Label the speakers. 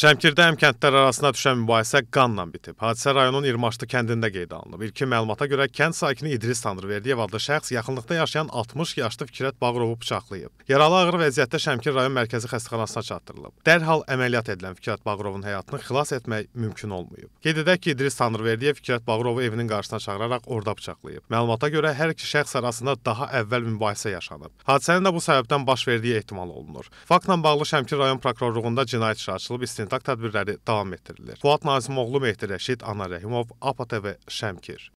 Speaker 1: Şəmkirdə əmkəndlər arasında düşən mübahisə qanla bitib. Hadisə rayonun İrmaşlı kəndində qeydə alınıb. İlkin məlumata görə kənd sakini İdris Tanrıverdiyev adlı şəxs yaxınlıqda yaşayan 60 yaşlı Fikrət Bağırovu bıçaqlayıb. Yaralı ağır vəziyyətdə Şəmkir rayon mərkəzi xəstəxanasına çatdırılıb. Dərhal əməliyyat edilən Fikrət Bağırovun həyatını xilas etmək mümkün olmayıb. Qeyd edək ki, İdris Tanrıverdiyev Fikrət Bağırovu evinin qarşısına çağıraraq orada bıçaqlayıb. Məlumata görə hər iki şəxs arasında daha əvvəl mübahisə yaşanıb. Hadisənin də bu səbəbdən baş verdiyi ehtimal olunur. Faktla bağlı Şəmkir rayon prokurorluğunda cinayət işi açılıb, istinad istintaq tədbirləri davam etdirilir. Fuad Nazimoğlu, Mehdi Rəşid, Ana Rəhimov, APA
Speaker 2: TV, Şəmkir.